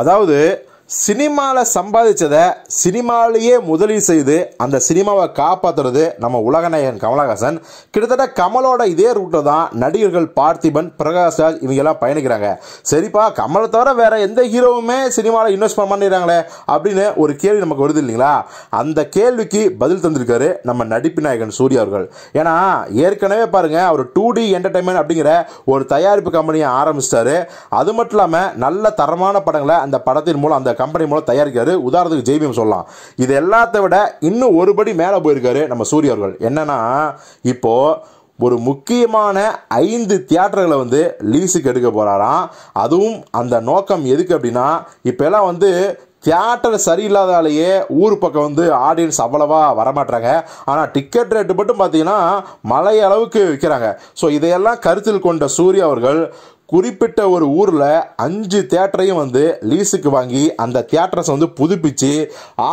அதாவது சினிமாவில் சம்பாதிச்சதை சினிமாலேயே முதலீடு செய்து அந்த சினிமாவை காப்பாற்றுறது நம்ம உலகநாயகன் கமலஹாசன் கிட்டத்தட்ட கமலோட இதே ரூட்டை தான் நடிகர்கள் பார்த்திபன் பிரகாஷ்ராஜ் இவங்கெல்லாம் பயணிக்கிறாங்க சரிப்பா கமலை தவிர வேறு எந்த ஹீரோவுமே சினிமாவில் இன்வெஸ்ட் பண்ணிடுறாங்களே அப்படின்னு ஒரு கேள்வி நமக்கு வருது இல்லைங்களா அந்த கேள்விக்கு பதில் தந்திருக்காரு நம்ம நடிப்பு நாயகன் சூர்யா அவர்கள் ஏன்னா ஏற்கனவே பாருங்கள் அவர் டூ டி என்டர்டைன்மெண்ட் அப்படிங்கிற ஒரு தயாரிப்பு கம்பெனியை ஆரம்பிச்சிட்டாரு அது மட்டும் இல்லாமல் நல்ல தரமான படங்களை அந்த படத்தின் மூலம் அந்த கம்பெனி மூலம் தயாரிக்கிறாரு உதாரணத்துக்கு ஜெய்பிஎம் சொல்லலாம் இது எல்லாத்த விட இன்னும் ஒருபடி மேலே போயிருக்காரு நம்ம சூரிய அவர்கள் என்னன்னா இப்போது ஒரு முக்கியமான ஐந்து தியேட்டர்களை வந்து லீஸுக்கு எடுக்க போகிறாராம் அதுவும் அந்த நோக்கம் எதுக்கு அப்படின்னா இப்போல்லாம் வந்து தியேட்டர் சரியில்லாதாலேயே ஊர் பக்கம் வந்து ஆடியன்ஸ் அவ்வளவா வரமாட்டாங்க ஆனால் டிக்கெட் ரேட்டு மட்டும் பார்த்தீங்கன்னா மலை அளவுக்கு விற்கிறாங்க ஸோ இதையெல்லாம் கருத்தில் கொண்ட சூர்யா அவர்கள் குறிப்பிட்ட ஒரு ஊரில் அஞ்சு தியேட்டரையும் வந்து லீஸுக்கு வாங்கி அந்த தியேட்டர்ஸை வந்து புதுப்பிச்சு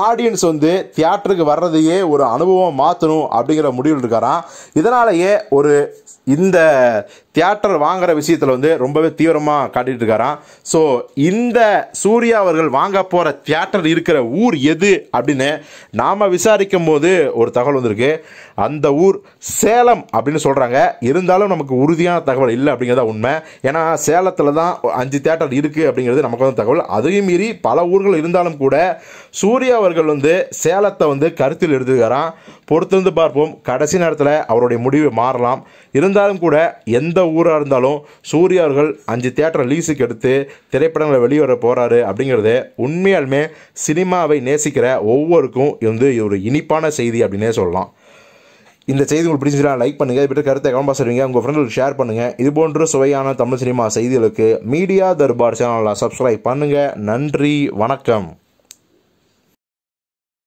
ஆடியன்ஸ் வந்து தியேட்டருக்கு வர்றதையே ஒரு அனுபவம் மாற்றணும் அப்படிங்கிற முடிவில் இருக்காராம் இதனாலேயே ஒரு இந்த தியேட்டர் வாங்குற விஷயத்தில் வந்து ரொம்பவே தீவிரமாக காட்டிகிட்டு இருக்காராம் ஸோ இந்த சூர்யா அவர்கள் வாங்க போகிற தியேட்டர் இருக்கிற ஊர் எது அப்படின்னு நாம் விசாரிக்கும் போது ஒரு தகவல் வந்திருக்கு அந்த ஊர் சேலம் அப்படின்னு சொல்கிறாங்க இருந்தாலும் நமக்கு உறுதியான தகவல் இல்லை அப்படிங்கிறதா உண்மை ஏன்னா சேலத்தில் தான் அஞ்சு தேட்டர் இருக்குது அப்படிங்கிறது நமக்கு வந்து தகவல் அதையும் மீறி பல ஊர்கள் இருந்தாலும் கூட சூர்யா அவர்கள் வந்து சேலத்தை வந்து கருத்தில் எடுத்துக்கிறான் பொறுத்திருந்து பார்ப்போம் கடைசி நேரத்தில் அவருடைய முடிவு மாறலாம் இருந்தாலும் கூட எந்த ஊராக இருந்தாலும் சூர்யா அவர்கள் அஞ்சு தேட்டரை லீஸுக்கு எடுத்து திரைப்படங்களை வெளிவர போகிறாரு அப்படிங்கிறது உண்மையாலுமே சினிமாவை நேசிக்கிற ஒவ்வொருக்கும் வந்து ஒரு இனிப்பான செய்தி அப்படின்னே சொல்லலாம் இந்த செய்தி உங்களுக்கு பிடிச்சிருந்தா லைக் பண்ணுங்கள் இது பற்றி கருத்தை கவனமாக பாசுறீங்க உங்கள் ஃப்ரெண்டுக்கு ஷேர் பண்ணுங்கள் இது போன்ற சுவையான தமிழ் சினிமா செய்திகளுக்கு மீடியா தர்பார் சேனலில் சப்ஸ்கிரைப் பண்ணுங்கள் நன்றி வணக்கம்